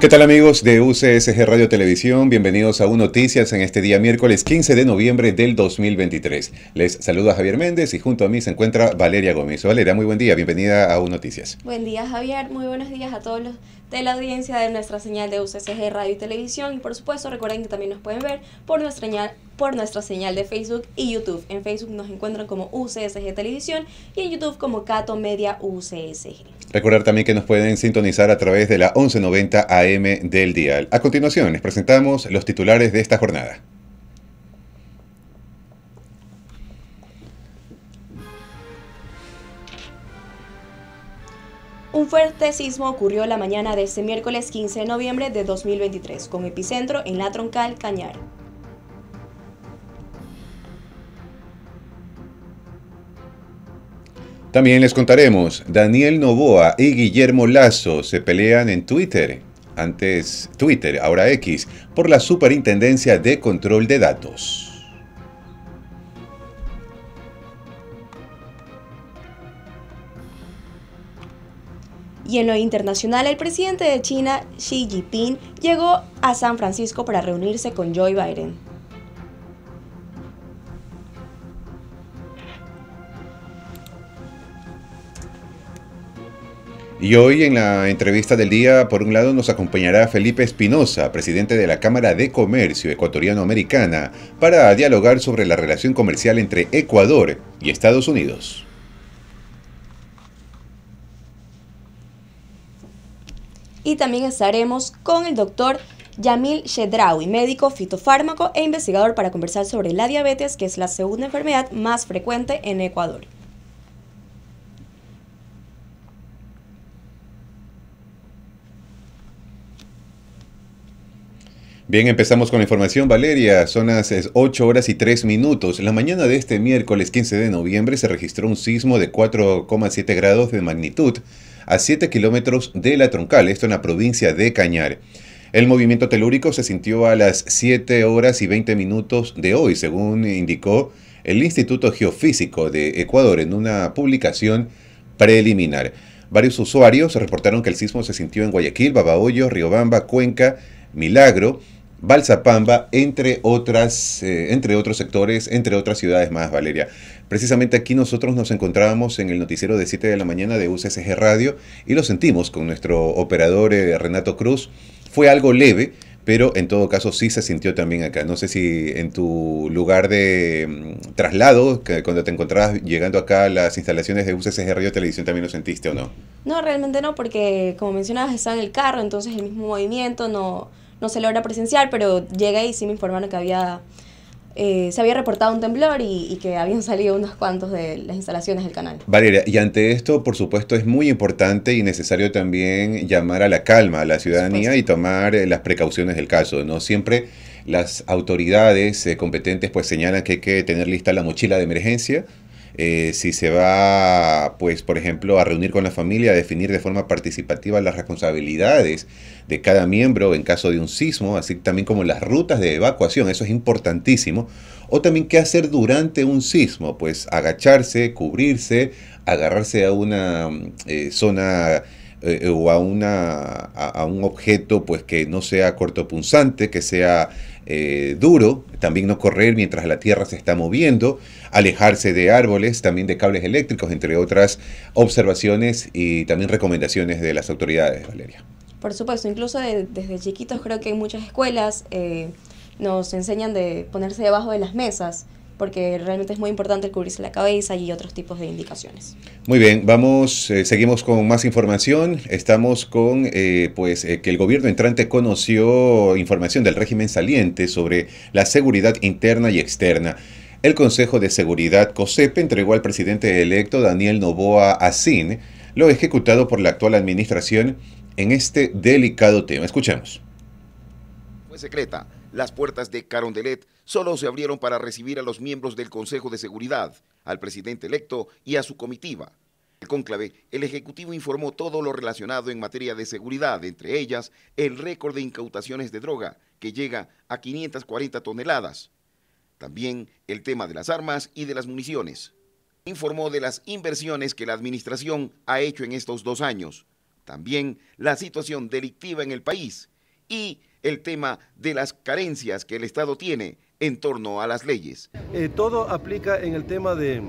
¿Qué tal amigos de UCSG Radio Televisión? Bienvenidos a U Noticias en este día miércoles 15 de noviembre del 2023. Les saluda Javier Méndez y junto a mí se encuentra Valeria Gómez. Valeria, muy buen día, bienvenida a U Noticias. Buen día Javier, muy buenos días a todos los de la audiencia de nuestra señal de UCSG Radio y Televisión. Y por supuesto, recuerden que también nos pueden ver por nuestra señal, por nuestra señal de Facebook y YouTube. En Facebook nos encuentran como UCSG Televisión y en YouTube como Cato Media UCSG. Recordar también que nos pueden sintonizar a través de la 1190 AM del Dial. A continuación, les presentamos los titulares de esta jornada. Un fuerte sismo ocurrió la mañana de este miércoles 15 de noviembre de 2023, con epicentro en la troncal Cañar. También les contaremos, Daniel Novoa y Guillermo Lazo se pelean en Twitter, antes Twitter, ahora X, por la Superintendencia de Control de Datos. Y en lo internacional, el presidente de China, Xi Jinping, llegó a San Francisco para reunirse con Joe Biden. Y hoy en la entrevista del día, por un lado, nos acompañará Felipe Espinosa, presidente de la Cámara de Comercio Ecuatoriano-Americana, para dialogar sobre la relación comercial entre Ecuador y Estados Unidos. y también estaremos con el doctor Yamil Shedraui, médico fitofármaco e investigador para conversar sobre la diabetes, que es la segunda enfermedad más frecuente en Ecuador. Bien, empezamos con la información, Valeria. Son las 8 horas y 3 minutos. La mañana de este miércoles 15 de noviembre se registró un sismo de 4,7 grados de magnitud a 7 kilómetros de la troncal, esto en la provincia de Cañar. El movimiento telúrico se sintió a las 7 horas y 20 minutos de hoy, según indicó el Instituto Geofísico de Ecuador en una publicación preliminar. Varios usuarios reportaron que el sismo se sintió en Guayaquil, Babahoyo, Riobamba, Cuenca, Milagro, Balsapamba, entre, otras, eh, entre otros sectores, entre otras ciudades más, Valeria. Precisamente aquí nosotros nos encontrábamos en el noticiero de 7 de la mañana de UCSG Radio y lo sentimos con nuestro operador eh, Renato Cruz. Fue algo leve, pero en todo caso sí se sintió también acá. No sé si en tu lugar de mm, traslado, cuando te encontrabas llegando acá a las instalaciones de UCSG Radio Televisión, también lo sentiste o no. No, realmente no, porque como mencionabas, está en el carro, entonces el mismo movimiento no no se logra presenciar, pero llegué y sí me informaron que había, eh, se había reportado un temblor y, que habían salido unos cuantos de las instalaciones del canal. Valeria, y ante esto, por supuesto, es muy importante y necesario también llamar a la calma a la ciudadanía y tomar eh, las precauciones del caso, ¿no? Siempre las autoridades eh, competentes pues señalan que hay que tener lista la mochila de emergencia eh, si se va, pues, por ejemplo, a reunir con la familia, a definir de forma participativa las responsabilidades de cada miembro en caso de un sismo, así también como las rutas de evacuación, eso es importantísimo. O también qué hacer durante un sismo, pues agacharse, cubrirse, agarrarse a una eh, zona eh, o a, una, a, un objeto pues que no sea cortopunzante, que sea eh, duro, también no correr mientras la Tierra se está moviendo, alejarse de árboles, también de cables eléctricos, entre otras observaciones y también recomendaciones de las autoridades, Valeria. Por supuesto, incluso desde chiquitos creo que en muchas escuelas eh, nos enseñan de ponerse debajo de las mesas porque realmente es muy importante cubrirse la cabeza y otros tipos de indicaciones. Muy bien, vamos, eh, seguimos con más información. Estamos con, eh, pues, eh, que el gobierno entrante conoció información del régimen saliente sobre la seguridad interna y externa. El Consejo de Seguridad COSEP entregó al presidente electo Daniel Novoa Asín lo ejecutado por la actual administración en este delicado tema. Escuchemos. Fue secreta. Las puertas de Carondelet solo se abrieron para recibir a los miembros del Consejo de Seguridad, al presidente electo y a su comitiva. El cónclave, el Ejecutivo informó todo lo relacionado en materia de seguridad, entre ellas el récord de incautaciones de droga, que llega a 540 toneladas. También el tema de las armas y de las municiones. Informó de las inversiones que la administración ha hecho en estos dos años. También la situación delictiva en el país y el tema de las carencias que el Estado tiene en torno a las leyes. Eh, todo aplica en el tema de,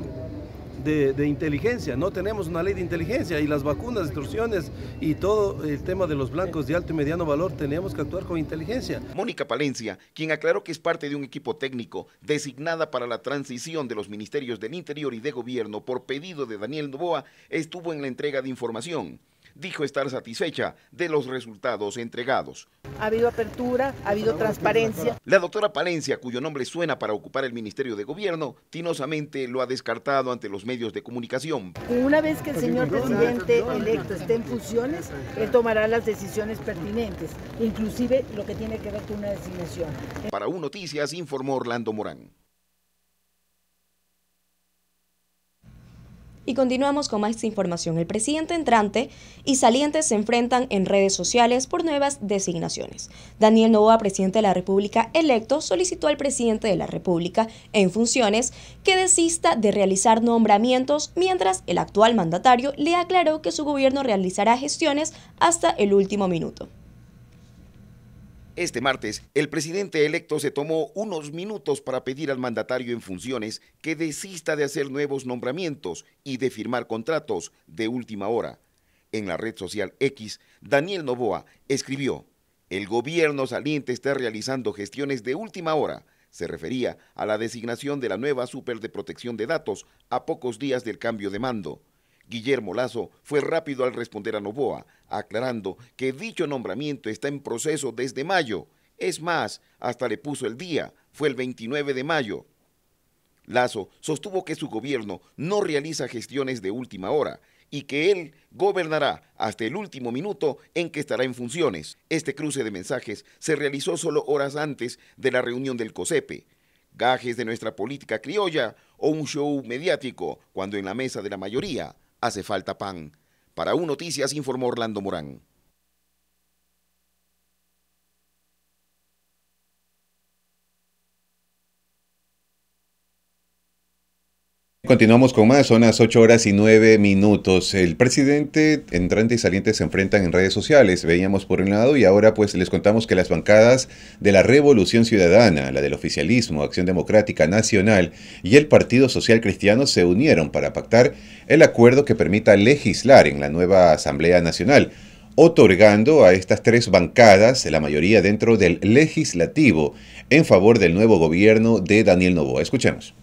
inteligencia. No tenemos una ley de inteligencia y las vacunas, extorsiones y todo el tema de los blancos de alto y mediano valor, tenemos que actuar con inteligencia. Mónica Palencia, quien aclaró que es parte de un equipo técnico designada para la transición de los ministerios del Interior y de Gobierno por pedido de Daniel Novoa, estuvo en la entrega de información. Dijo estar satisfecha de los resultados entregados ha habido apertura, ha habido transparencia. La doctora Palencia, cuyo nombre suena para ocupar el Ministerio de Gobierno, tinosamente lo ha descartado ante los medios de comunicación. Una vez que el señor presidente electo esté en funciones, él tomará las decisiones pertinentes, inclusive lo que tiene que ver con una designación. Para un Noticias informó Orlando Morán. Y continuamos con más información. El presidente entrante y saliente se enfrentan en redes sociales por nuevas designaciones. Daniel Novoa, presidente de la República electo, solicitó al presidente de la República en funciones que desista de realizar nombramientos, mientras el actual mandatario le aclaró que su gobierno realizará gestiones hasta el último minuto. Este martes, el presidente electo se tomó unos minutos para pedir al mandatario en funciones que desista de hacer nuevos nombramientos y de firmar contratos de última hora. En la red social X, Daniel Novoa escribió, El gobierno saliente está realizando gestiones de última hora. Se refería a la designación de la nueva Super de Protección de Datos a pocos días del cambio de mando. Guillermo Lazo fue rápido al responder a Novoa, aclarando que dicho nombramiento está en proceso desde mayo. Es más, hasta le puso el día, fue el 29 de mayo. Lazo sostuvo que su gobierno no realiza gestiones de última hora y que él gobernará hasta el último minuto en que estará en funciones. Este cruce de mensajes se realizó solo horas antes de la reunión del COSEPE. Gajes de nuestra política criolla o un show mediático cuando en la mesa de la mayoría hace falta pan. Para un Noticias informó Orlando Morán. Continuamos con más, son las 8 horas y 9 minutos. El presidente entrante y saliente se enfrentan en redes sociales, veíamos por un lado, y ahora pues les contamos que las bancadas de la Revolución Ciudadana, la del oficialismo, Acción Democrática Nacional y el Partido Social Cristiano se unieron para pactar el acuerdo que permita legislar en la nueva Asamblea Nacional otorgando a estas tres bancadas la mayoría dentro del legislativo en favor del nuevo gobierno de Daniel Novoa. Escuchemos.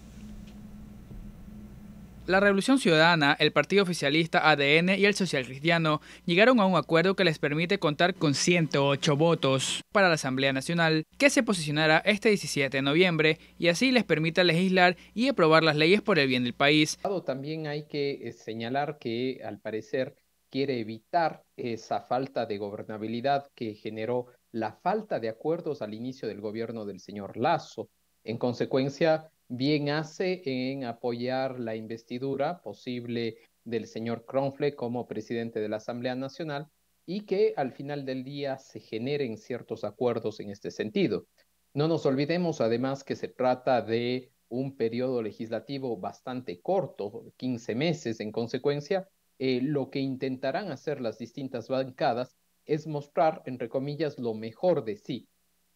La Revolución Ciudadana, el Partido Oficialista ADN y el Social Cristiano llegaron a un acuerdo que les permite contar con 108 votos para la Asamblea Nacional, que se posicionará este 17 de noviembre y así les permita legislar y aprobar las leyes por el bien del país. También hay que eh, señalar que al parecer quiere evitar esa falta de gobernabilidad que generó la falta de acuerdos al inicio del gobierno del señor Lazo. En consecuencia, bien hace en apoyar la investidura posible del señor Cronfle como presidente de la Asamblea Nacional y que al final del día se generen ciertos acuerdos en este sentido. No nos olvidemos además que se trata de un periodo legislativo bastante corto, 15 meses en consecuencia, eh, lo que intentarán hacer las distintas bancadas es mostrar, entre comillas, lo mejor de sí.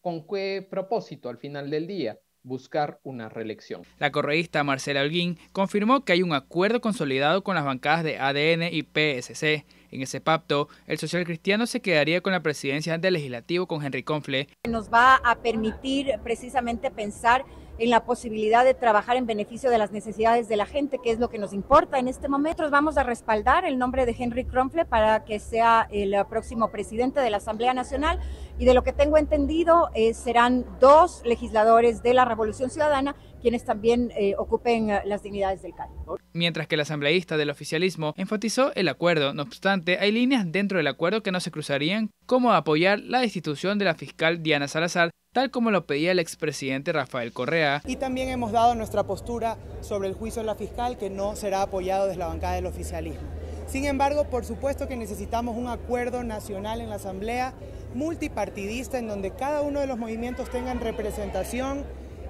¿Con qué propósito al final del día? buscar una reelección. La correísta Marcela Holguín confirmó que hay un acuerdo consolidado con las bancadas de ADN y PSC. En ese pacto, el social cristiano se quedaría con la presidencia del legislativo con Henry Confle. Nos va a permitir precisamente pensar en la posibilidad de trabajar en beneficio de las necesidades de la gente, que es lo que nos importa en este momento. Vamos a respaldar el nombre de Henry Kronfle para que sea el eh, próximo presidente de la Asamblea Nacional y de lo que tengo entendido eh, serán dos legisladores de la Revolución Ciudadana quienes también eh, ocupen eh, las dignidades del cargo. Mientras que el asambleísta del oficialismo enfatizó el acuerdo, no obstante, hay líneas dentro del acuerdo que no se cruzarían, como apoyar la destitución de la fiscal Diana Salazar, tal como lo pedía el expresidente Rafael Correa. Y también hemos dado nuestra postura sobre el juicio de la fiscal, que no será apoyado desde la bancada del oficialismo. Sin embargo, por supuesto que necesitamos un acuerdo nacional en la Asamblea multipartidista en donde cada uno de los movimientos tengan representación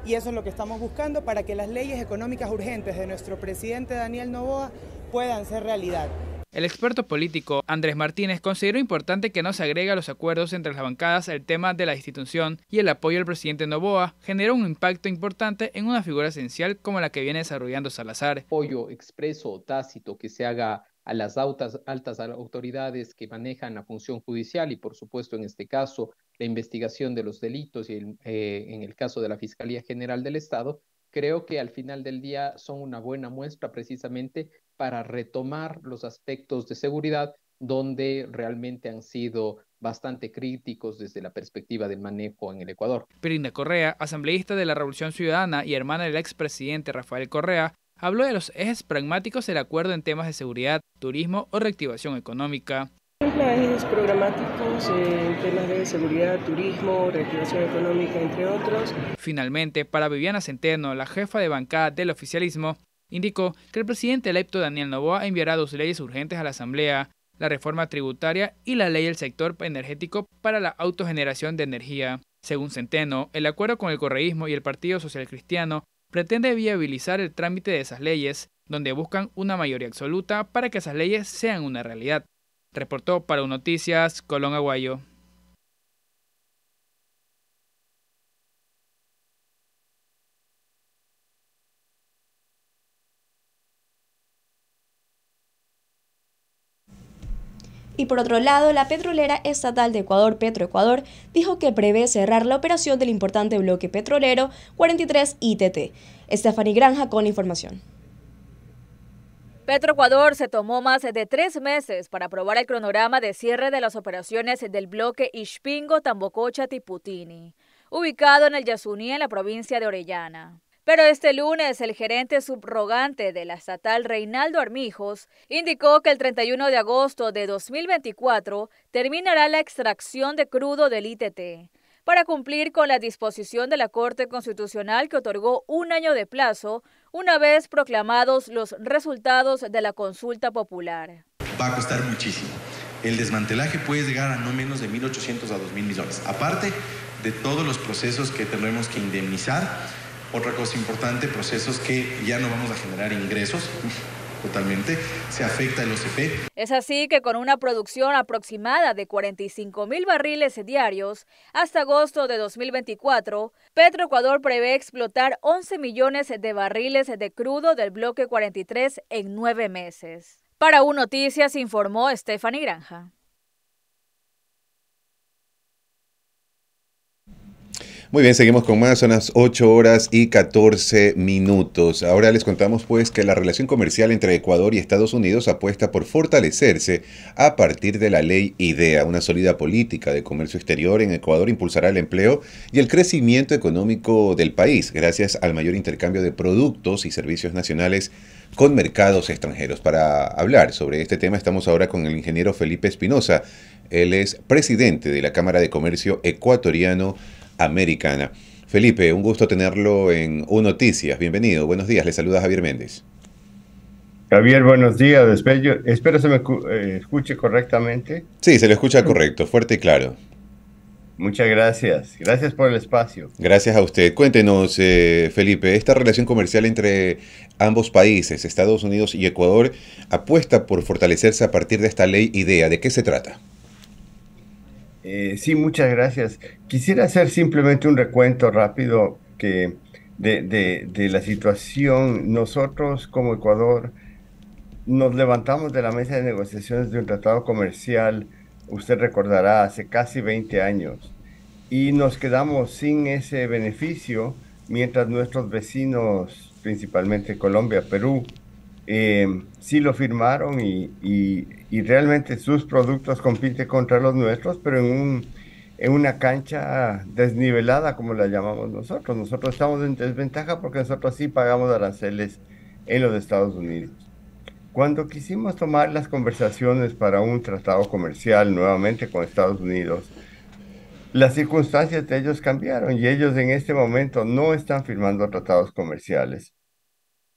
y eso es lo que estamos buscando para que las leyes económicas urgentes de nuestro presidente Daniel Novoa puedan ser realidad. El experto político Andrés Martínez consideró importante que no se agregue a los acuerdos entre las bancadas el tema de la institución y el apoyo al presidente Novoa generó un impacto importante en una figura esencial como la que viene desarrollando Salazar. Apoyo expreso o tácito que se haga a las altas, altas autoridades que manejan la función judicial y, por supuesto, en este caso, la investigación de los delitos y eh, en el caso de la Fiscalía General del Estado, creo que al final del día son una buena muestra precisamente para retomar los aspectos de seguridad donde realmente han sido bastante críticos desde la perspectiva del manejo en el Ecuador. Perinda Correa, asambleísta de la Revolución Ciudadana y hermana del expresidente Rafael Correa, habló de los ejes pragmáticos del acuerdo en temas de seguridad, turismo o reactivación económica. programáticos eh, en temas de seguridad, turismo, reactivación económica, entre otros. Finalmente, para Viviana Centeno, la jefa de bancada del oficialismo, indicó que el presidente electo Daniel Novoa enviará dos leyes urgentes a la Asamblea, la reforma tributaria y la ley del sector energético para la autogeneración de energía. Según Centeno, el acuerdo con el correísmo y el Partido Social Cristiano pretende viabilizar el trámite de esas leyes, donde buscan una mayoría absoluta para que esas leyes sean una realidad. Reportó para Noticias Colón Aguayo. Y por otro lado, la petrolera estatal de Ecuador, Petroecuador, dijo que prevé cerrar la operación del importante bloque petrolero 43 ITT. Stephanie Granja con información. Petroecuador se tomó más de tres meses para aprobar el cronograma de cierre de las operaciones del bloque Ishpingo, Tambococha, Tiputini, ubicado en el Yasuní, en la provincia de Orellana. Pero este lunes el gerente subrogante de la estatal Reinaldo Armijos indicó que el 31 de agosto de 2024 terminará la extracción de crudo del ITT para cumplir con la disposición de la Corte Constitucional que otorgó un año de plazo una vez proclamados los resultados de la consulta popular. Va a costar muchísimo. El desmantelaje puede llegar a no menos de 1.800 a 2.000 millones, aparte de todos los procesos que tendremos que indemnizar otra cosa importante, procesos que ya no vamos a generar ingresos, totalmente, se afecta el OCP. Es así que con una producción aproximada de 45 mil barriles diarios hasta agosto de 2024, Petroecuador prevé explotar 11 millones de barriles de crudo del bloque 43 en nueve meses. Para U Noticias informó Stephanie Granja. Muy bien, seguimos con más, son las 8 horas y 14 minutos. Ahora les contamos pues que la relación comercial entre Ecuador y Estados Unidos apuesta por fortalecerse a partir de la ley IDEA. Una sólida política de comercio exterior en Ecuador impulsará el empleo y el crecimiento económico del país gracias al mayor intercambio de productos y servicios nacionales con mercados extranjeros. Para hablar sobre este tema estamos ahora con el ingeniero Felipe Espinosa. Él es presidente de la Cámara de Comercio Ecuatoriano Americana. Felipe, un gusto tenerlo en UNOTICIAS. Noticias. Bienvenido, buenos días. Le saluda Javier Méndez. Javier, buenos días. Espero, se me eh, escuche correctamente. Sí, se le escucha correcto, fuerte y claro. Muchas gracias. Gracias por el espacio. Gracias a usted. Cuéntenos, eh, Felipe, esta relación comercial entre ambos países, Estados Unidos y Ecuador, apuesta por fortalecerse a partir de esta ley IDEA. ¿De qué se trata? Eh, sí, muchas gracias. Quisiera hacer simplemente un recuento rápido que de, de, la situación. Nosotros como Ecuador nos levantamos de la mesa de negociaciones de un tratado comercial, usted recordará, hace casi 20 años, y nos quedamos sin ese beneficio mientras nuestros vecinos, principalmente Colombia, Perú, eh, sí lo firmaron y, realmente sus productos compiten contra los nuestros, pero en, en una cancha desnivelada como la llamamos nosotros. Nosotros estamos en desventaja porque nosotros sí pagamos aranceles en los Estados Unidos. Cuando quisimos tomar las conversaciones para un tratado comercial nuevamente con Estados Unidos, las circunstancias de ellos cambiaron y ellos en este momento no están firmando tratados comerciales.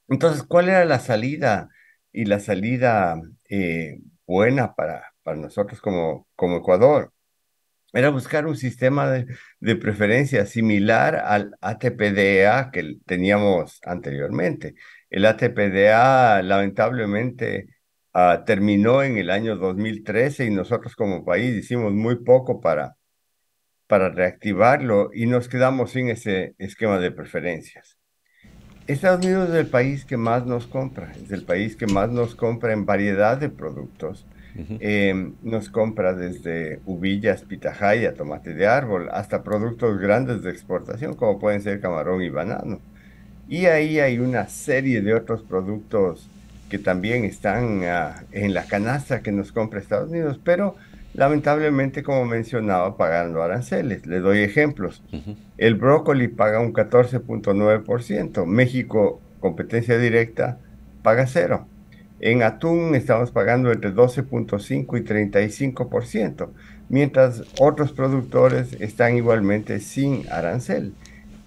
Entonces, ¿cuál era la salida? Y la salida eh, buena para, nosotros como, Ecuador era buscar un sistema de, de, preferencia similar al ATPDA que teníamos anteriormente. El ATPDA lamentablemente ah, terminó en el año 2013 y nosotros como país hicimos muy poco para, para reactivarlo y nos quedamos sin ese esquema de preferencias. Estados Unidos es el país que más nos compra, es el país que más nos compra en variedad de productos. Em, nos compra desde ubillas, pitahaya, tomate de árbol, hasta productos grandes de exportación, como pueden ser camarón y banano. Y ahí hay una serie de otros productos que también están ah, en la canasta que nos compra Estados Unidos, pero lamentablemente, como mencionaba, pagando aranceles. Le doy ejemplos. El brócoli paga un 14.9%. México, competencia directa, paga cero. En atún estamos pagando entre 12.5 y 35%, mientras otros productores están igualmente sin arancel.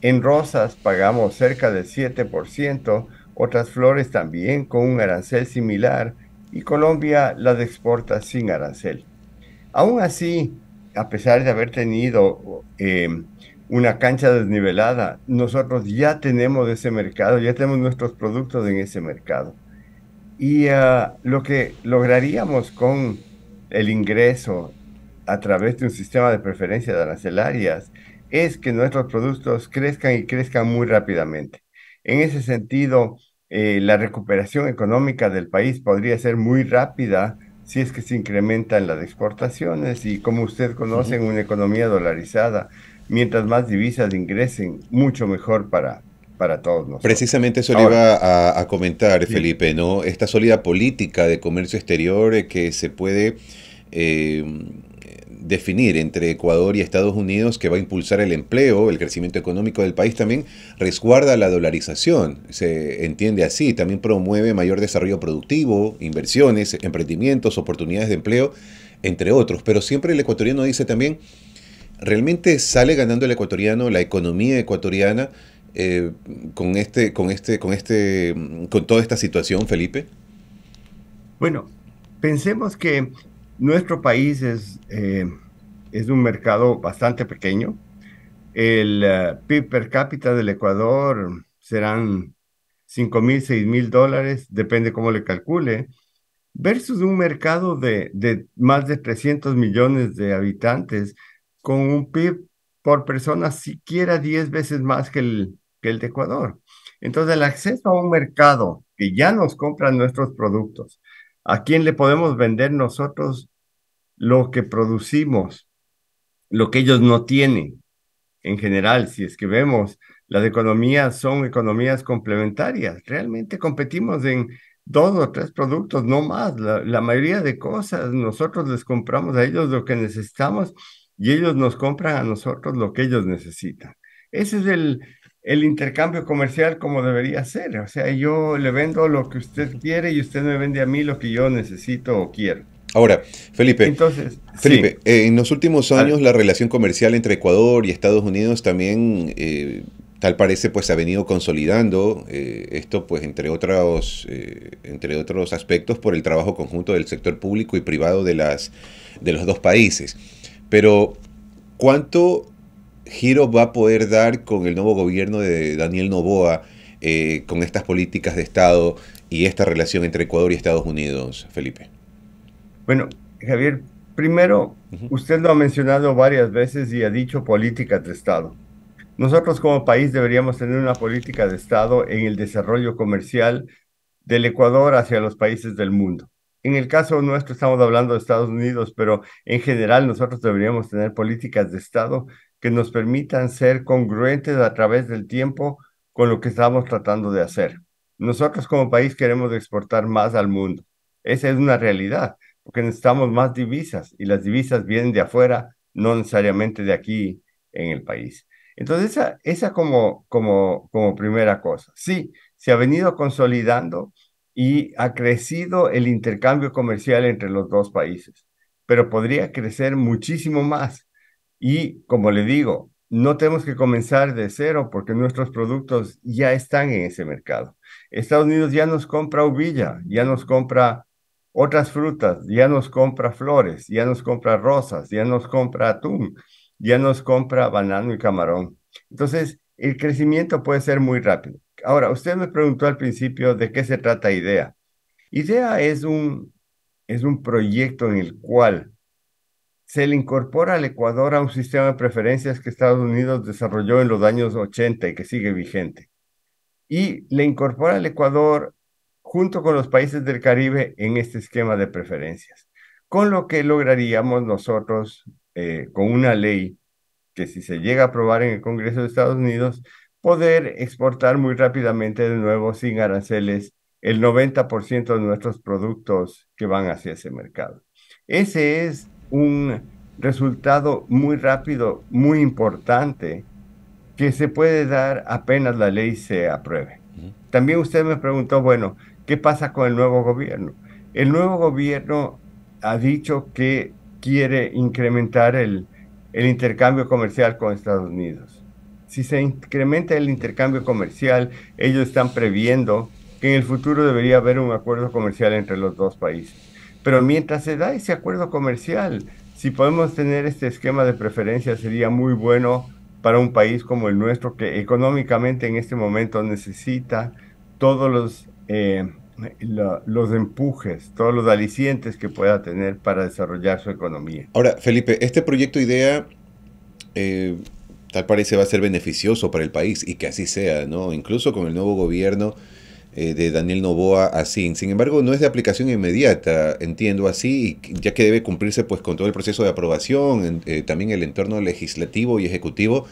En rosas pagamos cerca del 7%, otras flores también con un arancel similar y Colombia las exporta sin arancel. Aún así, a pesar de haber tenido em, una cancha desnivelada, nosotros ya tenemos ese mercado, ya tenemos nuestros productos en ese mercado. Y ah, lo que lograríamos con el ingreso a través de un sistema de preferencias arancelarias es que nuestros productos crezcan y crezcan muy rápidamente. En ese sentido, eh, la recuperación económica del país podría ser muy rápida si es que se incrementan las exportaciones y como usted conoce, en una economía dolarizada, mientras más divisas ingresen, mucho mejor para, para todos nosotros. Precisamente eso le iba a, comentar, Felipe, ¿no? Esta sólida política de comercio exterior eh, que se puede eh, definir entre Ecuador y Estados Unidos que va a impulsar el empleo, el crecimiento económico del país también resguarda la dolarización, se entiende así, también promueve mayor desarrollo productivo, inversiones, emprendimientos, oportunidades de empleo, entre otros. Pero siempre el ecuatoriano dice también, ¿realmente sale ganando el ecuatoriano, la economía ecuatoriana eh, con este, con este, con este, con toda esta situación, Felipe? Bueno, pensemos que nuestro país es, eh, es un mercado bastante pequeño. El eh, PIB per cápita del Ecuador serán 5 mil, 6 mil dólares, depende cómo le calcule, versus un mercado de, más de 300 millones de habitantes con un PIB por persona siquiera 10 veces más que el, que el de Ecuador. Entonces, el acceso a un mercado que ya nos compra nuestros productos, ¿A quién le podemos vender nosotros lo que producimos, lo que ellos no tienen? En general, si es que vemos, las economías son economías complementarias. Realmente competimos en dos o tres productos, no más. La, mayoría de cosas nosotros les compramos a ellos lo que necesitamos y ellos nos compran a nosotros lo que ellos necesitan. Ese es el, el intercambio comercial como debería ser. O sea, yo le vendo lo que usted quiere y usted me vende a mí lo que yo necesito o quiero. Ahora, Felipe, Entonces, Felipe eh, en los últimos años la relación comercial entre Ecuador y Estados Unidos también, eh, tal parece, pues ha venido consolidando eh, esto, pues entre otros, entre otros aspectos, por el trabajo conjunto del sector público y privado de, las, de los dos países. Pero, ¿cuánto giro va a poder dar con el nuevo gobierno de Daniel Novoa, eh, con estas políticas de Estado y esta relación entre Ecuador y Estados Unidos, Felipe? Bueno, Javier, primero, usted lo ha mencionado varias veces y ha dicho política de Estado. Nosotros como país deberíamos tener una política de Estado en el desarrollo comercial del Ecuador hacia los países del mundo. En el caso nuestro estamos hablando de Estados Unidos, pero en general nosotros deberíamos tener políticas de Estado que nos permitan ser congruentes a través del tiempo con lo que estamos tratando de hacer. Nosotros como país queremos exportar más al mundo. Esa es una realidad, porque necesitamos más divisas y las divisas vienen de afuera, no necesariamente de aquí en el país. Entonces, esa, como, como, como primera cosa. Sí, se ha venido consolidando y ha crecido el intercambio comercial entre los dos países, pero podría crecer muchísimo más y como le digo, no tenemos que comenzar de cero porque nuestros productos ya están en ese mercado. Estados Unidos ya nos compra uvilla, ya nos compra otras frutas, ya nos compra flores, ya nos compra rosas, ya nos compra atún, ya nos compra banano y camarón. Entonces, el crecimiento puede ser muy rápido. Ahora, usted me preguntó al principio de qué se trata IDEA. IDEA es un, es un proyecto en el cual se le incorpora al Ecuador a un sistema de preferencias que Estados Unidos desarrolló en los años 80 y que sigue vigente. Y le incorpora al Ecuador junto con los países del Caribe en este esquema de preferencias. Con lo que lograríamos nosotros, eh, con una ley que si se llega a aprobar en el Congreso de Estados Unidos, poder exportar muy rápidamente de nuevo sin aranceles el 90% de nuestros productos que van hacia ese mercado. Ese es un resultado muy rápido, muy importante, que se puede dar apenas la ley se apruebe. También usted me preguntó, bueno, ¿qué pasa con el nuevo gobierno? El nuevo gobierno ha dicho que quiere incrementar el, el intercambio comercial con Estados Unidos. Si se incrementa el intercambio comercial, ellos están previendo que en el futuro debería haber un acuerdo comercial entre los dos países. Pero mientras se da ese acuerdo comercial, si podemos tener este esquema de preferencia sería muy bueno para un país como el nuestro que económicamente en este momento necesita todos los, eh, los empujes, todos los alicientes que pueda tener para desarrollar su economía. Ahora, Felipe, este proyecto IDEA eh, tal parece va a ser beneficioso para el país y que así sea, ¿no? Incluso con el nuevo gobierno eh, de Daniel Novoa así SIN. embargo, no es de aplicación inmediata, entiendo así, ya que debe cumplirse pues, con todo el proceso de aprobación, eh, también el entorno legislativo y ejecutivo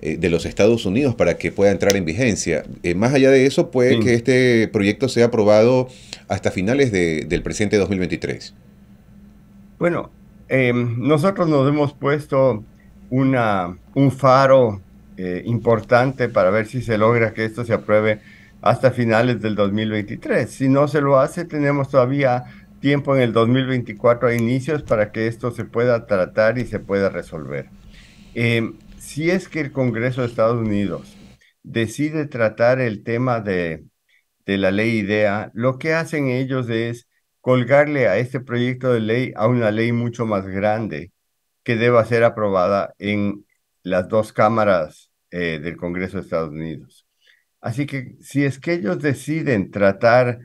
eh, de los Estados Unidos para que pueda entrar en vigencia. más allá de eso, puede que este proyecto sea aprobado hasta finales del presente 2023. Bueno, em, nosotros nos hemos puesto una, un faro importante para ver si se logra que esto se apruebe hasta finales del 2023. Si no se lo hace, tenemos todavía tiempo en el 2024 a inicios para que esto se pueda tratar y se pueda resolver. Em, si es que el Congreso de Estados Unidos decide tratar el tema de, de la ley IDEA, lo que hacen ellos es colgarle a este proyecto de ley a una ley mucho más grande que deba ser aprobada en las dos cámaras eh, del Congreso de Estados Unidos. Así que si es que ellos deciden tratar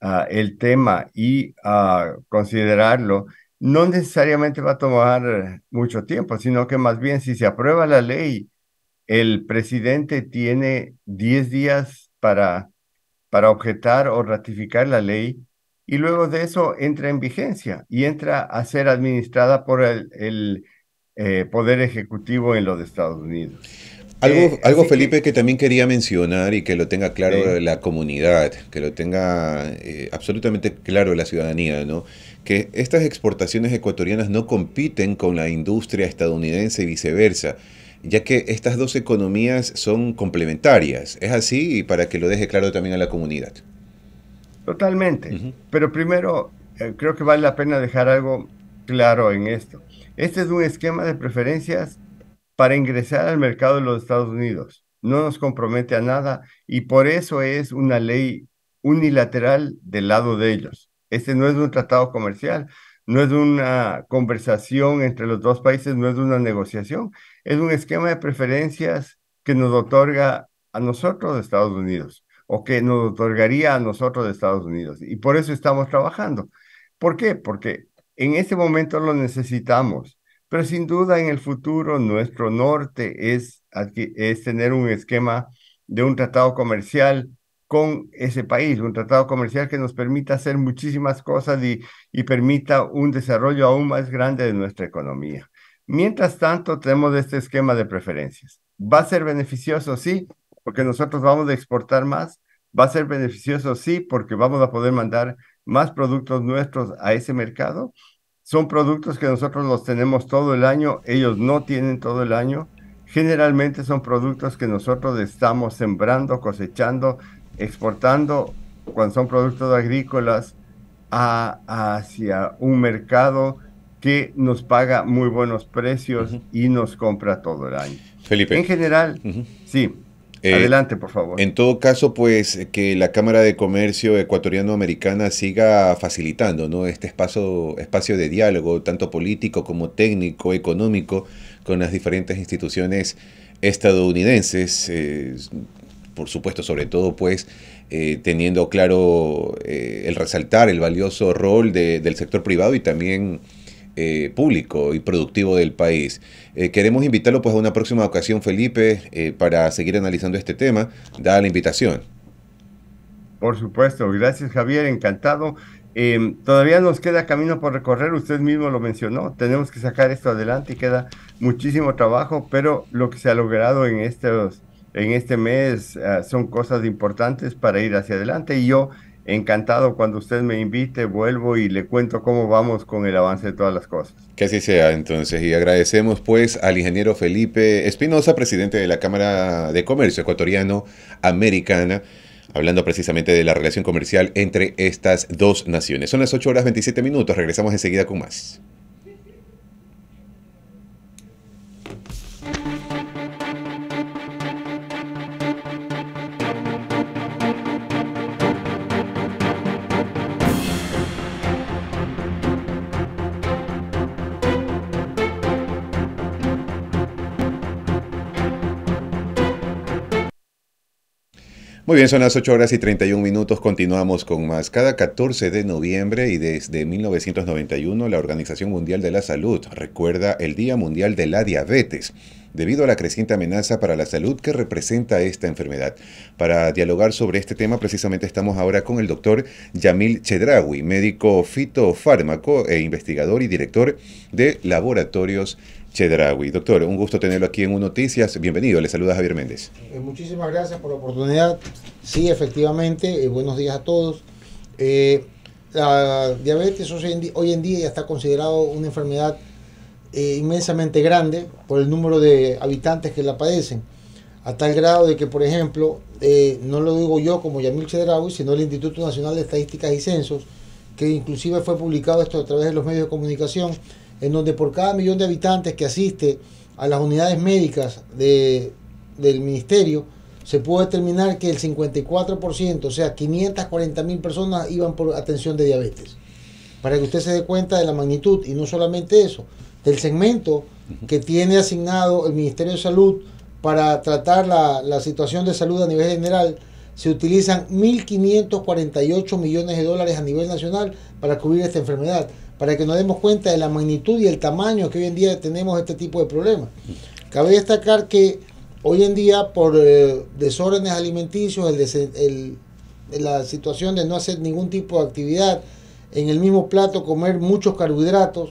ah, el tema y ah, considerarlo, no necesariamente va a tomar mucho tiempo, sino que más bien si se aprueba la ley, el presidente tiene 10 días para, objetar o ratificar la ley y luego de eso entra en vigencia y entra a ser administrada por el, eh, Poder Ejecutivo en los Estados Unidos. Algo, eh, algo Felipe, que... también quería mencionar y que lo tenga claro la comunidad, que lo tenga eh, absolutamente claro la ciudadanía, ¿no? que estas exportaciones ecuatorianas no compiten con la industria estadounidense y viceversa, ya que estas dos economías son complementarias. ¿Es así? Y para que lo deje claro también a la comunidad. Totalmente. Pero primero, eh, creo que vale la pena dejar algo claro en esto. Este es un esquema de preferencias para ingresar al mercado de los Estados Unidos. No nos compromete a nada y por eso es una ley unilateral del lado de ellos. Este no es un tratado comercial, no es una conversación entre los dos países, no es una negociación, es un esquema de preferencias que nos otorga a nosotros de Estados Unidos o que nos otorgaría a nosotros de Estados Unidos. Y por eso estamos trabajando. ¿Por qué? Porque en este momento lo necesitamos. Pero sin duda en el futuro nuestro norte es, es tener un esquema de un tratado comercial con ese país, un tratado comercial que nos permita hacer muchísimas cosas y, y permita un desarrollo aún más grande de nuestra economía. Mientras tanto, tenemos este esquema de preferencias. ¿Va a ser beneficioso? Sí, porque nosotros vamos a exportar más. ¿Va a ser beneficioso? Sí, porque vamos a poder mandar más productos nuestros a ese mercado. Son productos que nosotros los tenemos todo el año, ellos no tienen todo el año. Generalmente son productos que nosotros estamos sembrando, cosechando, exportando, cuando son productos agrícolas, a, hacia un mercado que nos paga muy buenos precios y nos compra todo el año. Felipe. En general, sí. Eh, Adelante, por favor. En todo caso, pues eh, que la Cámara de Comercio Ecuatoriano-Americana siga facilitando ¿no? este espacio, espacio de diálogo, tanto político como técnico, económico, con las diferentes instituciones estadounidenses, eh, por supuesto, sobre todo, pues teniendo claro el resaltar el valioso rol del sector privado y también eh, público y productivo del país. Eh, queremos invitarlo pues a una próxima ocasión, Felipe, eh, para seguir analizando este tema, da la invitación. Por supuesto, gracias Javier, encantado. Em, todavía nos queda camino por recorrer, usted mismo lo mencionó, tenemos que sacar esto adelante y queda muchísimo trabajo, pero lo que se ha logrado en estos en este mes ah, son cosas importantes para ir hacia adelante y yo Encantado cuando usted me invite, vuelvo y le cuento cómo vamos con el avance de todas las cosas. Que así sea, entonces, y agradecemos pues al ingeniero Felipe Espinosa, presidente de la Cámara de Comercio Ecuatoriano Americana, hablando precisamente de la relación comercial entre estas dos naciones. Son las 8 horas 27 minutos, regresamos enseguida con más. Muy bien, son las 8 horas y 31 minutos. Continuamos con más. Cada 14 de noviembre y desde 1991, la Organización Mundial de la Salud recuerda el Día Mundial de la Diabetes debido a la creciente amenaza para la salud que representa esta enfermedad. Para dialogar sobre este tema, precisamente estamos ahora con el doctor Yamil Chedrawi, médico fitofármaco e investigador y director de laboratorios Chedrawi. Doctor, un gusto tenerlo aquí en Un Noticias. Bienvenido, le saluda Javier Méndez. Eh, muchísimas gracias por la oportunidad. Sí, efectivamente, eh, buenos días a todos. Eh, la diabetes hoy en, día ya está considerado una enfermedad inmensamente grande por el número de habitantes que la padecen, a tal grado de que, por ejemplo, no lo digo yo como Yamil Chedraui, sino el Instituto Nacional de Estadísticas y Censos, que inclusive fue publicado esto a través de los medios de comunicación, en donde por cada millón de habitantes que asiste a las unidades médicas de, del ministerio, se puede determinar que el 54%, o sea, 540 mil personas iban por atención de diabetes. Para que usted se dé cuenta de la magnitud, y no solamente eso, del segmento que tiene asignado el Ministerio de Salud para tratar la, la situación de salud a nivel general, se utilizan 1.548 millones de dólares a nivel nacional para cubrir esta enfermedad para que nos demos cuenta de la magnitud y el tamaño que hoy en día tenemos este tipo de problemas. Cabe destacar que hoy en día por eh, desórdenes alimenticios, la situación de no hacer ningún tipo de actividad, en el mismo plato comer muchos carbohidratos,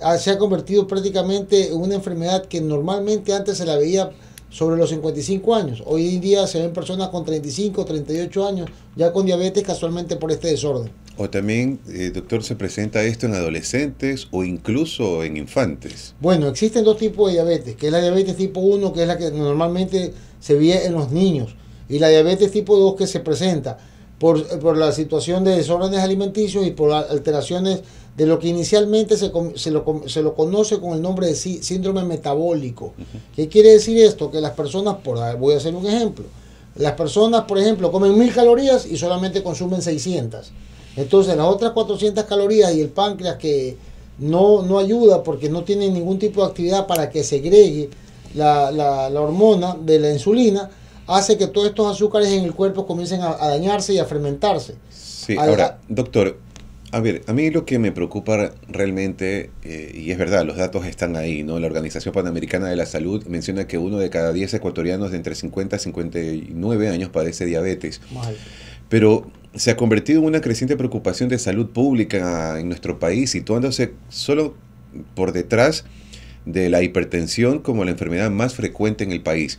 ah, se ha convertido prácticamente en una enfermedad que normalmente antes se la veía sobre los 55 años. Hoy en día se ven personas con 35, 38 años ya con diabetes casualmente por este desorden. O también, eh, doctor, se presenta esto en adolescentes o incluso en infantes. Bueno, existen dos tipos de diabetes, que es la diabetes tipo 1, que es la que normalmente se ve en los niños, y la diabetes tipo 2 que se presenta por, la situación de desórdenes alimenticios y por alteraciones de lo que inicialmente se, lo, conoce con el nombre de síndrome metabólico. ¿Qué quiere decir esto? Que las personas, por, voy a hacer un ejemplo, las personas, por ejemplo, comen mil calorías y solamente consumen 600 entonces las otras 400 calorías y el páncreas que no, ayuda porque no tiene ningún tipo de actividad para que segregue la, la, hormona de la insulina, hace que todos estos azúcares en el cuerpo comiencen a, dañarse y a fermentarse. Sí, ahora, doctor, a ver, a mí lo que me preocupa realmente, eh, y es verdad, los datos están ahí, ¿no? La Organización Panamericana de la Salud menciona que uno de cada 10 ecuatorianos de entre 50 y 59 años padece diabetes. Mal. Pero se ha convertido en una creciente preocupación de salud pública en nuestro país, situándose solo por detrás de la hipertensión como la enfermedad más frecuente en el país.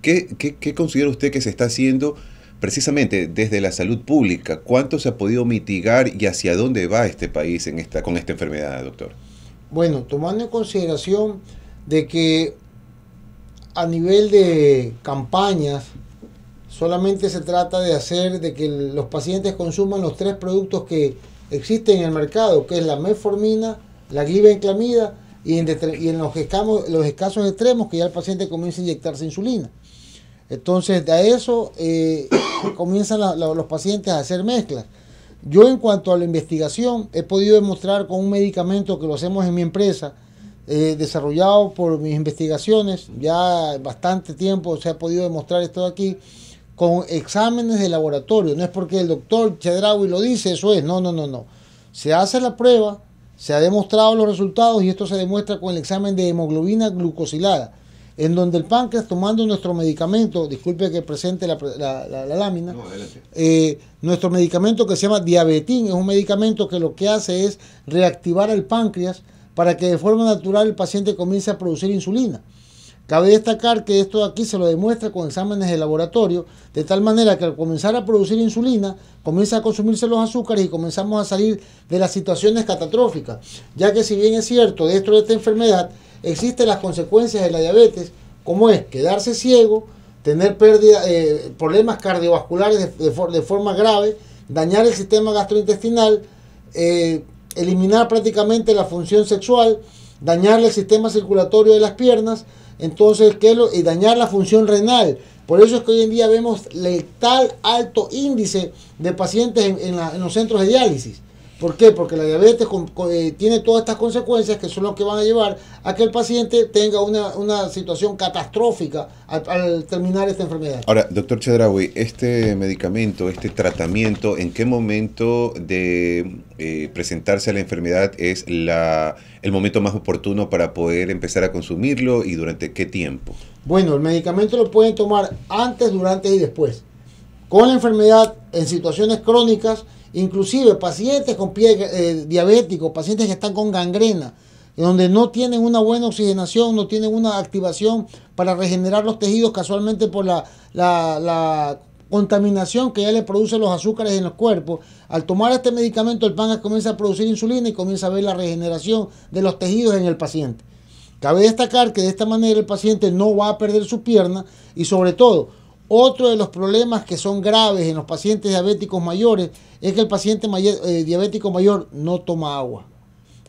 ¿Qué, considera usted que se está haciendo precisamente desde la salud pública? ¿Cuánto se ha podido mitigar y hacia dónde va este país en esta, con esta enfermedad, doctor? Bueno, tomando en consideración de que a nivel de campañas Solamente se trata de hacer de que los pacientes consuman los tres productos que existen en el mercado, que es la meformina, la glibenclamida y en, y en los, escasos extremos que ya el paciente comienza a inyectarse insulina. Entonces, de eso eh, comienzan los pacientes a hacer mezclas. Yo en cuanto a la investigación, he podido demostrar con un medicamento que lo hacemos en mi empresa, eh, desarrollado por mis investigaciones, ya bastante tiempo se ha podido demostrar esto aquí, con exámenes de laboratorio. No es porque el doctor Chedraui lo dice, eso es. No, no, no, no. Se hace la prueba, se ha demostrado los resultados y esto se demuestra con el examen de hemoglobina glucosilada, en donde el páncreas tomando nuestro medicamento, disculpe que presente la, lámina, eh, nuestro medicamento que se llama diabetín, es un medicamento que lo que hace es reactivar el páncreas para que de forma natural el paciente comience a producir insulina. Cabe destacar que esto aquí se lo demuestra con exámenes de laboratorio, de tal manera que al comenzar a producir insulina, comienza a consumirse los azúcares y comenzamos a salir de las situaciones catastróficas, ya que si bien es cierto, dentro de esta enfermedad existen las consecuencias de la diabetes, como es quedarse ciego, tener pérdida, eh, problemas cardiovasculares de, forma grave, dañar el sistema gastrointestinal, eh, eliminar prácticamente la función sexual, dañarle el sistema circulatorio de las piernas, entonces, ¿qué y dañar la función renal. Por eso es que hoy en día vemos tal alto índice de pacientes en los centros de diálisis. ¿Por qué? Porque la diabetes eh, tiene todas estas consecuencias que son las que van a llevar a que el paciente tenga una, situación catastrófica al, terminar esta enfermedad. Ahora, doctor Chedraui, este medicamento, este tratamiento, ¿en qué momento de eh, presentarse a la enfermedad es el momento más oportuno para poder empezar a consumirlo y durante qué tiempo? Bueno, el medicamento lo pueden tomar antes, durante y después. Con la enfermedad, en situaciones crónicas, Inclusive pacientes con pie eh, diabético, pacientes que están con gangrena, donde no tienen una buena oxigenación, no tienen una activación para regenerar los tejidos casualmente por la, la, contaminación que ya le producen los azúcares en los cuerpos. Al tomar este medicamento el páncreas comienza a producir insulina y comienza a ver la regeneración de los tejidos en el paciente. Cabe destacar que de esta manera el paciente no va a perder su pierna y sobre todo otro de los problemas que son graves en los pacientes diabéticos mayores es que el paciente eh, diabético mayor no toma agua.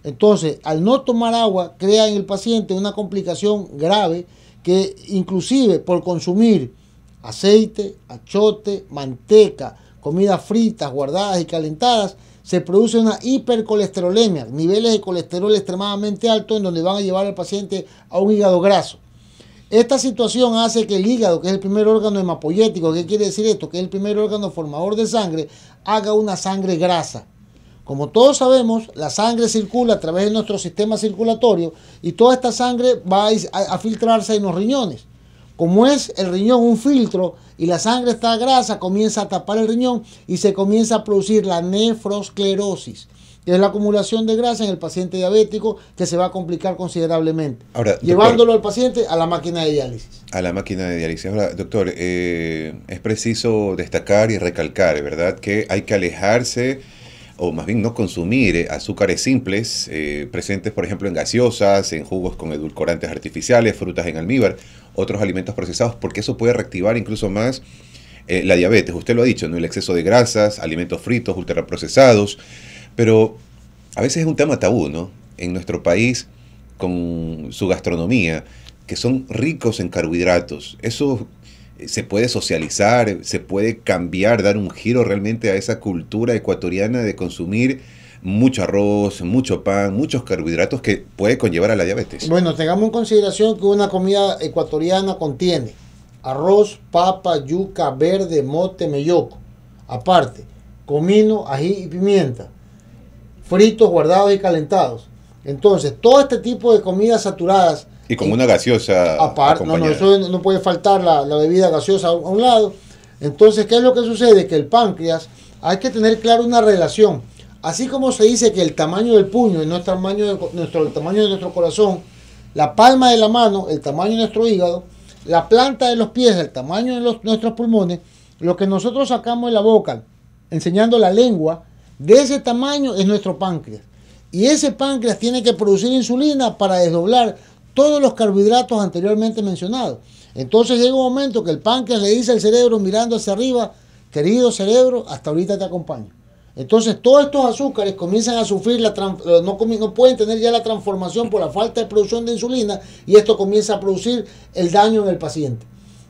Entonces, al no tomar agua, crea en el paciente una complicación grave que inclusive por consumir aceite, achote, manteca, comidas fritas, guardadas y calentadas, se produce una hipercolesterolemia, niveles de colesterol extremadamente altos en donde van a llevar al paciente a un hígado graso. Esta situación hace que el hígado, que es el primer órgano hemapoyético, ¿qué quiere decir esto? Que es el primer órgano formador de sangre, haga una sangre grasa. Como todos sabemos, la sangre circula a través de nuestro sistema circulatorio y toda esta sangre va a, filtrarse en los riñones. Como es el riñón un filtro y la sangre está grasa, comienza a tapar el riñón y se comienza a producir la nefrosclerosis es la acumulación de grasa en el paciente diabético que se va a complicar considerablemente, Ahora, llevándolo al paciente a la máquina de diálisis. A la máquina de diálisis. Ahora, doctor, eh, es preciso destacar y recalcar, ¿verdad?, que hay que alejarse o más bien no consumir eh, azúcares simples eh, presentes, por ejemplo, en gaseosas, en jugos con edulcorantes artificiales, frutas en almíbar, otros alimentos procesados, porque eso puede reactivar incluso más la diabetes. Usted lo ha dicho, ¿no? El exceso de grasas, alimentos fritos, ultraprocesados pero a veces es un tema tabú, ¿no? En nuestro país, con su gastronomía, que son ricos en carbohidratos, eso eh, se puede socializar, se puede cambiar, dar un giro realmente a esa cultura ecuatoriana de consumir mucho arroz, mucho pan, muchos carbohidratos que puede conllevar a la diabetes. Bueno, tengamos en consideración que una comida ecuatoriana contiene arroz, papa, yuca, verde, mote, melloco, aparte, comino, ají y pimienta fritos, guardados y calentados. Entonces, todo este tipo de comidas saturadas. Y con una gaseosa. Aparte, no, no, no puede faltar la, bebida gaseosa a un lado. Entonces, ¿qué es lo que sucede? Que el páncreas, hay que tener claro una relación. Así como se dice que el tamaño del puño es nuestro tamaño de, nuestro, el tamaño de nuestro corazón, la palma de la mano, el tamaño de nuestro hígado, la planta de los pies, el tamaño de nuestros pulmones, lo que nosotros sacamos de la boca, enseñando la lengua, de ese tamaño es nuestro páncreas. Y ese páncreas tiene que producir insulina para desdoblar todos los carbohidratos anteriormente mencionados. Entonces llega un momento que el páncreas le dice al cerebro mirando hacia arriba, querido cerebro, hasta ahorita te acompaño. Entonces todos estos azúcares comienzan a sufrir, la eh, no, no pueden tener ya la transformación por la falta de producción de insulina y esto comienza a producir el daño en el paciente.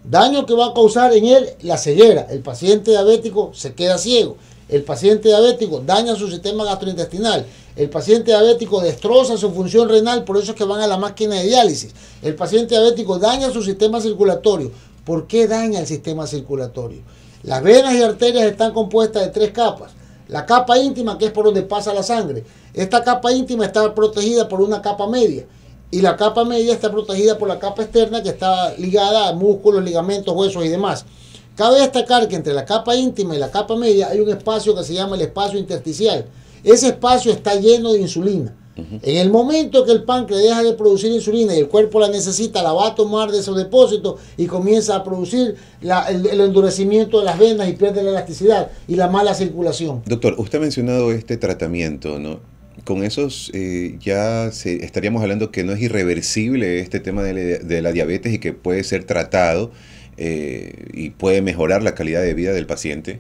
Daño que va a causar en él la ceguera. El paciente diabético se queda ciego. El paciente diabético daña su sistema gastrointestinal. El paciente diabético destroza su función renal, por eso es que van a la máquina de diálisis. El paciente diabético daña su sistema circulatorio. ¿Por qué daña el sistema circulatorio? Las venas y arterias están compuestas de tres capas. La capa íntima, que es por donde pasa la sangre. Esta capa íntima está protegida por una capa media. Y la capa media está protegida por la capa externa que está ligada a músculos, ligamentos, huesos y demás. Cabe destacar que entre la capa íntima y la capa media hay un espacio que se llama el espacio intersticial. Ese espacio está lleno de insulina. En el momento que el páncreas deja de producir insulina y el cuerpo la necesita, la va a tomar de su depósito y comienza a producir el, endurecimiento de las venas y pierde la elasticidad y la mala circulación. Doctor, usted ha mencionado este tratamiento, ¿no? Con esos eh, ya estaríamos hablando que no es irreversible este tema de la diabetes y que puede ser tratado eh, y puede mejorar la calidad de vida del paciente.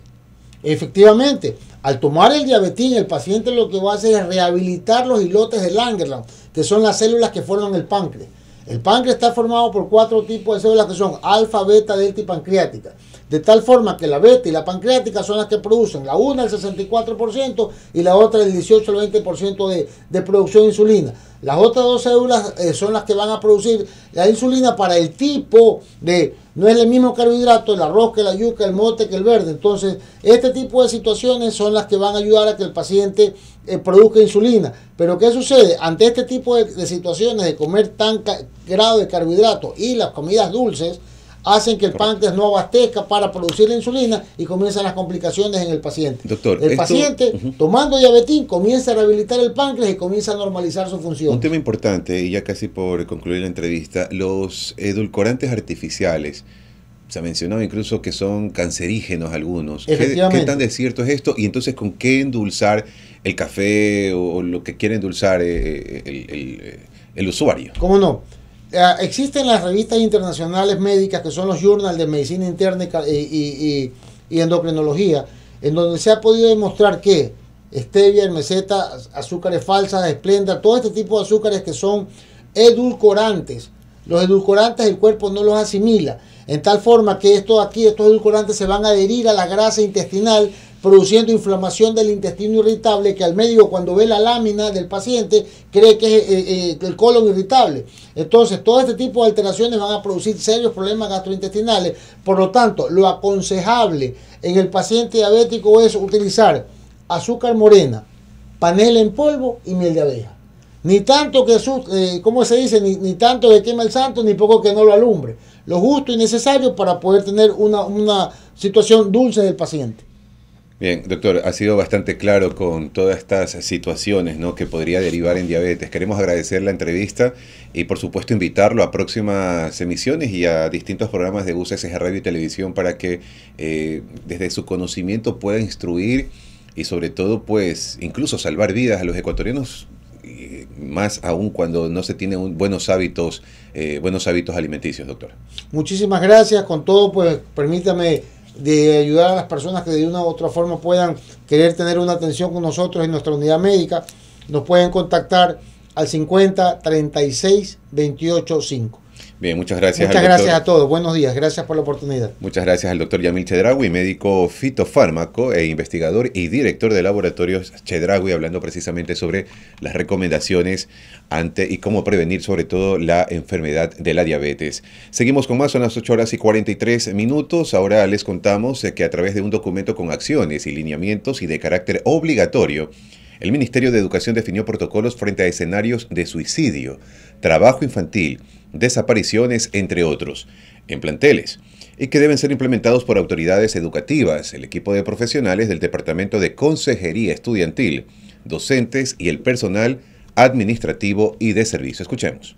Efectivamente, al tomar el diabetín, el paciente lo que va a hacer es rehabilitar los hilotes de Langerland, que son las células que forman el páncreas. El páncreas está formado por cuatro tipos de células que son alfa, beta, delta y pancreática. De tal forma que la beta y la pancreática son las que producen la una el 64% y la otra el 18 al 20% de, de producción de insulina. Las otras dos células eh, son las que van a producir la insulina para el tipo de... No es el mismo carbohidrato, el arroz que la yuca, el mote que el verde. Entonces, este tipo de situaciones son las que van a ayudar a que el paciente eh, produzca insulina. Pero ¿qué sucede? Ante este tipo de, de situaciones de comer tan grado de carbohidrato y las comidas dulces, hacen que el páncreas no abastezca para producir la insulina y comienzan las complicaciones en el paciente. Doctor, el paciente tomando diabetín comienza a rehabilitar el páncreas y comienza a normalizar su función. Un tema importante, y ya casi por concluir la entrevista, los edulcorantes artificiales. Se ha mencionado incluso que son cancerígenos algunos. ¿Qué, ¿Qué, tan desierto es esto? Y entonces, ¿con qué endulzar el café o, lo que quiere endulzar eh, el, eh, el usuario? ¿Cómo no? Ah, existen las revistas internacionales médicas que son los journals de Medicina Interna y, Endocrinología, en donde se ha podido demostrar que stevia, meseta azúcares falsas, esplenda, todo este tipo de azúcares que son edulcorantes. Los edulcorantes el cuerpo no los asimila, en tal forma que estos aquí, estos edulcorantes se van a adherir a la grasa intestinal produciendo inflamación del intestino irritable que al médico cuando ve la lámina del paciente cree que es eh, eh, eh, el colon irritable. Entonces, todo este tipo de alteraciones van a producir serios problemas gastrointestinales. Por lo tanto, lo aconsejable en el paciente diabético es utilizar azúcar morena, panela en polvo y miel de abeja. Ni tanto que, eh, ¿cómo se dice? Ni, tanto que quema el santo, ni poco que no lo alumbre. Lo justo y necesario para poder tener una situación dulce del paciente. Bien, doctor, ha sido bastante claro con todas estas situaciones que podría derivar en diabetes. Queremos agradecer la entrevista y por supuesto invitarlo a próximas emisiones y a distintos programas de UCSG Radio y Televisión para que eh, desde su conocimiento pueda instruir y sobre todo pues incluso salvar vidas a los ecuatorianos más aún cuando no se tienen buenos hábitos, eh, buenos hábitos alimenticios, doctor. Muchísimas gracias. Con todo, pues permítame de ayudar a las personas que de una u otra forma puedan querer tener una atención con nosotros en nuestra unidad médica, nos pueden contactar al 50 36 28 5. Bien, muchas gracias. Muchas gracias a todos. Buenos días. Gracias por la oportunidad. Muchas gracias al doctor Yamil Chedragui, médico fitofármaco e investigador y director de laboratorios Chedragui, hablando precisamente sobre las recomendaciones ante y cómo prevenir sobre todo la enfermedad de la diabetes. Seguimos con más, son las 8 horas y 43 minutos. Ahora les contamos eh, que a través de un documento con acciones y lineamientos y de carácter obligatorio, el Ministerio de Educación definió protocolos frente a escenarios de suicidio, trabajo infantil, desapariciones, entre otros, en planteles, y que deben ser implementados por autoridades educativas, el equipo de profesionales del Departamento de Consejería Estudiantil, docentes y el personal administrativo y de servicio. Escuchemos.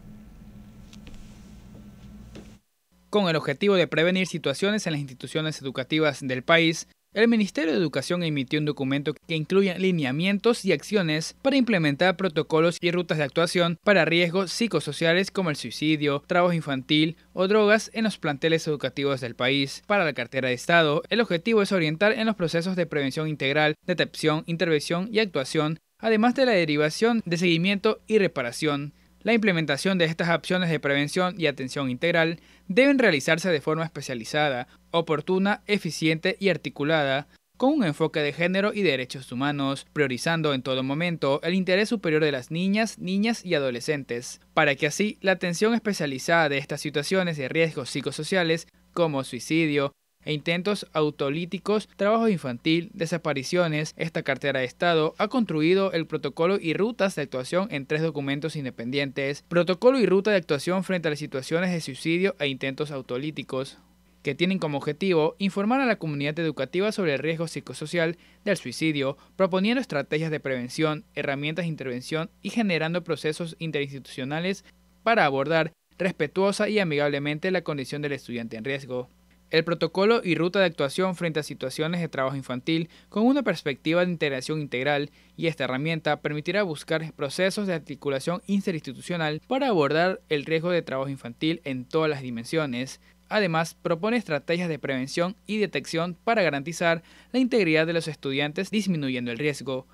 Con el objetivo de prevenir situaciones en las instituciones educativas del país, el Ministerio de Educación emitió un documento que incluye lineamientos y acciones para implementar protocolos y rutas de actuación para riesgos psicosociales como el suicidio, trabajo infantil o drogas en los planteles educativos del país. Para la cartera de Estado, el objetivo es orientar en los procesos de prevención integral, detección, intervención y actuación, además de la derivación de seguimiento y reparación. La implementación de estas acciones de prevención y atención integral deben realizarse de forma especializada, oportuna, eficiente y articulada, con un enfoque de género y derechos humanos, priorizando en todo momento el interés superior de las niñas, niñas y adolescentes, para que así la atención especializada de estas situaciones de riesgos psicosociales, como suicidio, e intentos autolíticos, trabajo infantil, desapariciones, esta cartera de Estado ha construido el protocolo y rutas de actuación en tres documentos independientes, protocolo y ruta de actuación frente a las situaciones de suicidio e intentos autolíticos que tienen como objetivo informar a la comunidad educativa sobre el riesgo psicosocial del suicidio, proponiendo estrategias de prevención, herramientas de intervención y generando procesos interinstitucionales para abordar respetuosa y amigablemente la condición del estudiante en riesgo el protocolo y ruta de actuación frente a situaciones de trabajo infantil con una perspectiva de integración integral y esta herramienta permitirá buscar procesos de articulación interinstitucional para abordar el riesgo de trabajo infantil en todas las dimensiones. Además, propone estrategias de prevención y detección para garantizar la integridad de los estudiantes disminuyendo el riesgo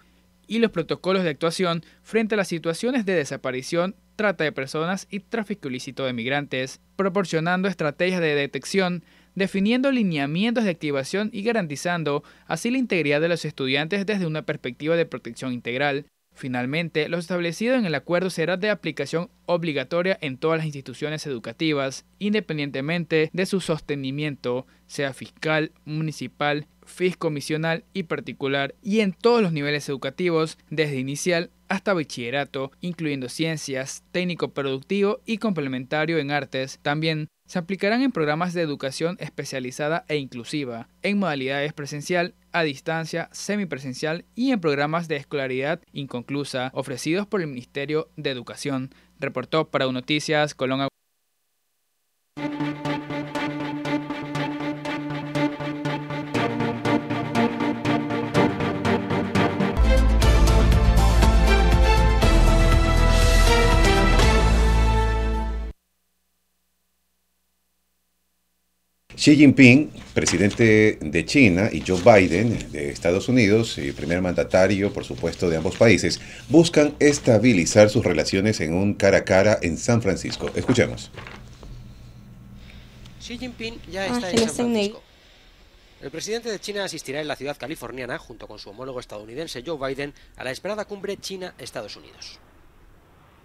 y los protocolos de actuación frente a las situaciones de desaparición, trata de personas y tráfico ilícito de migrantes, proporcionando estrategias de detección, definiendo lineamientos de activación y garantizando así la integridad de los estudiantes desde una perspectiva de protección integral. Finalmente, lo establecido en el acuerdo será de aplicación obligatoria en todas las instituciones educativas, independientemente de su sostenimiento, sea fiscal, municipal, fiscomisional y particular, y en todos los niveles educativos, desde inicial hasta bachillerato, incluyendo ciencias, técnico productivo y complementario en artes, también se aplicarán en programas de educación especializada e inclusiva, en modalidades presencial, a distancia, semipresencial y en programas de escolaridad inconclusa ofrecidos por el Ministerio de Educación, reportó para Noticias Colón Xi Jinping, presidente de China, y Joe Biden, eh, de Estados Unidos, y primer mandatario, por supuesto, de ambos países, buscan estabilizar sus relaciones en un cara a cara en San Francisco. Escuchemos. Xi Jinping ya ah, está en San Francisco. El presidente de China asistirá en la ciudad californiana, junto con su homólogo estadounidense Joe Biden, a la esperada cumbre China-Estados Unidos.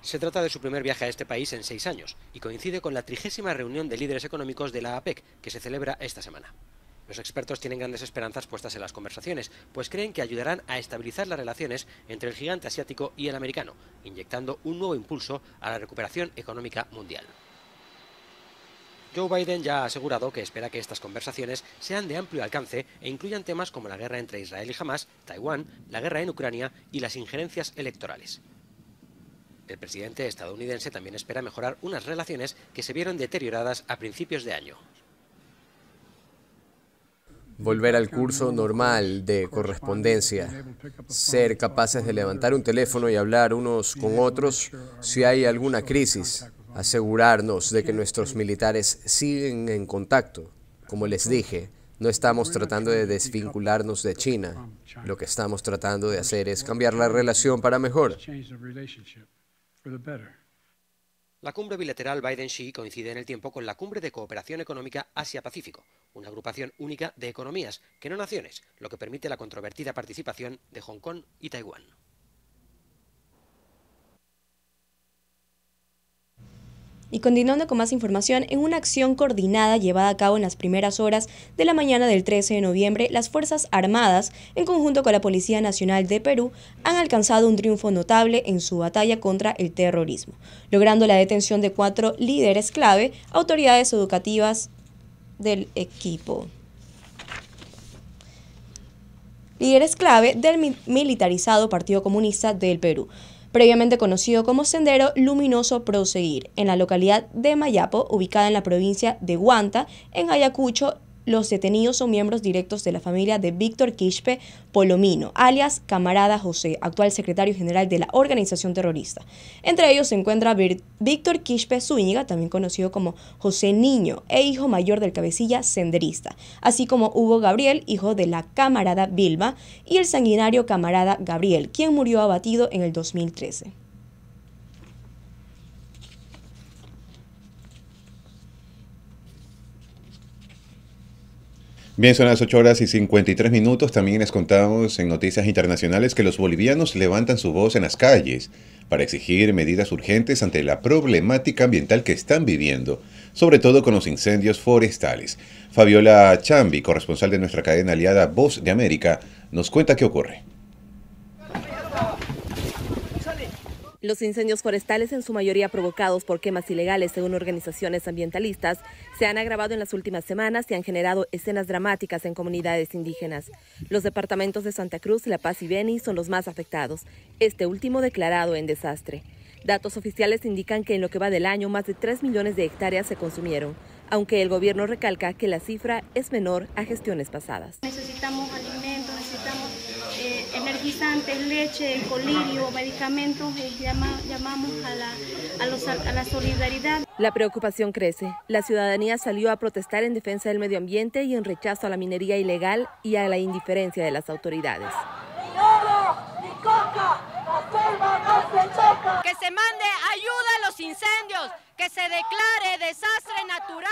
Se trata de su primer viaje a este país en seis años y coincide con la trigésima reunión de líderes económicos de la APEC que se celebra esta semana. Los expertos tienen grandes esperanzas puestas en las conversaciones, pues creen que ayudarán a estabilizar las relaciones entre el gigante asiático y el americano, inyectando un nuevo impulso a la recuperación económica mundial. Joe Biden ya ha asegurado que espera que estas conversaciones sean de amplio alcance e incluyan temas como la guerra entre Israel y Hamas, Taiwán, la guerra en Ucrania y las injerencias electorales. El presidente estadounidense también espera mejorar unas relaciones que se vieron deterioradas a principios de año. Volver al curso normal de correspondencia, ser capaces de levantar un teléfono y hablar unos con otros si hay alguna crisis, asegurarnos de que nuestros militares siguen en contacto. Como les dije, no estamos tratando de desvincularnos de China. Lo que estamos tratando de hacer es cambiar la relación para mejor. La cumbre bilateral Biden-Xi coincide en el tiempo con la cumbre de cooperación económica Asia-Pacífico, una agrupación única de economías, que no naciones, lo que permite la controvertida participación de Hong Kong y Taiwán. Y continuando con más información, en una acción coordinada llevada a cabo en las primeras horas de la mañana del 13 de noviembre, las Fuerzas Armadas, en conjunto con la Policía Nacional de Perú, han alcanzado un triunfo notable en su batalla contra el terrorismo, logrando la detención de cuatro líderes clave, autoridades educativas del equipo líderes clave del militarizado Partido Comunista del Perú previamente conocido como Sendero Luminoso Proseguir, en la localidad de Mayapo, ubicada en la provincia de Guanta, en Ayacucho, los detenidos son miembros directos de la familia de Víctor Quispe Polomino, alias Camarada José, actual secretario general de la organización terrorista. Entre ellos se encuentra Víctor Quispe Zúñiga, también conocido como José Niño, e hijo mayor del cabecilla senderista, así como Hugo Gabriel, hijo de la camarada Vilma, y el sanguinario camarada Gabriel, quien murió abatido en el 2013. Bien, son las 8 horas y 53 minutos. También les contamos en noticias internacionales que los bolivianos levantan su voz en las calles para exigir medidas urgentes ante la problemática ambiental que están viviendo, sobre todo con los incendios forestales. Fabiola Chambi, corresponsal de nuestra cadena aliada Voz de América, nos cuenta qué ocurre. Los incendios forestales, en su mayoría provocados por quemas ilegales según organizaciones ambientalistas, se han agravado en las últimas semanas y han generado escenas dramáticas en comunidades indígenas. Los departamentos de Santa Cruz, La Paz y Beni son los más afectados, este último declarado en desastre. Datos oficiales indican que en lo que va del año más de 3 millones de hectáreas se consumieron, aunque el gobierno recalca que la cifra es menor a gestiones pasadas. Necesitamos alimentos, leche, colirio, medicamentos, eh, llamamos a la, la solidaridad. La preocupación crece. La ciudadanía salió a protestar en defensa del medio ambiente y en rechazo a la minería ilegal y a la indiferencia de las autoridades. Que se mande ayuda a los incendios, que se declare desastre natural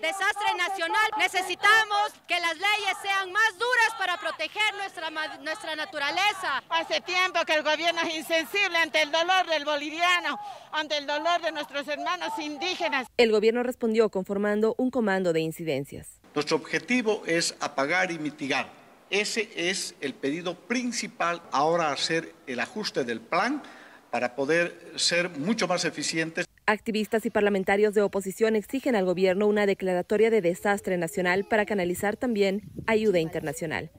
desastre nacional. Necesitamos que las leyes sean más duras para proteger nuestra, nuestra naturaleza. Hace tiempo que el gobierno es insensible ante el dolor del boliviano, ante el dolor de nuestros hermanos indígenas. El gobierno respondió conformando un comando de incidencias. Nuestro objetivo es apagar y mitigar. Ese es el pedido principal ahora hacer el ajuste del plan para poder ser mucho más eficientes. Activistas y parlamentarios de oposición exigen al gobierno una declaratoria de desastre nacional para canalizar también ayuda internacional.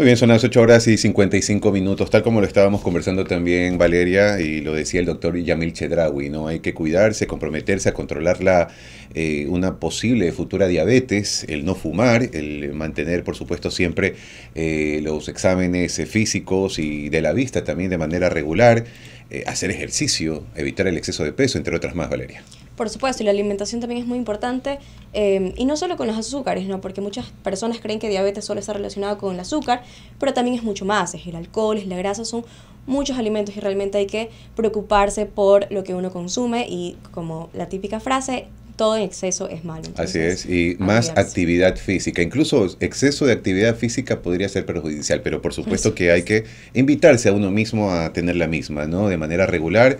Muy bien, son las 8 horas y 55 minutos, tal como lo estábamos conversando también Valeria y lo decía el doctor Yamil Chedrawi, ¿no? Hay que cuidarse, comprometerse a controlar la, eh, una posible futura diabetes, el no fumar, el mantener, por supuesto, siempre eh, los exámenes físicos y de la vista también de manera regular, eh, hacer ejercicio, evitar el exceso de peso, entre otras más, Valeria. Por supuesto, y la alimentación también es muy importante, em, y no solo con los azúcares, ¿no? porque muchas personas creen que diabetes solo está relacionado con el azúcar, pero también es mucho más, es el alcohol, es la grasa, son muchos alimentos y realmente hay que preocuparse por lo que uno consume y como la típica frase, todo en exceso es malo. Así es, y más actividad física, incluso exceso de actividad física podría ser perjudicial, pero por supuesto que hay que invitarse a uno mismo a tener la misma, ¿no? De manera regular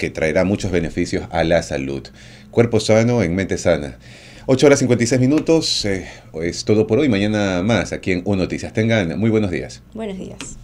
que traerá muchos beneficios a la salud. Cuerpo sano en mente sana. 8 horas 56 minutos eh, es todo por hoy. Mañana más aquí en UNOTICIAS. Noticias. Tengan muy buenos días. Buenos días.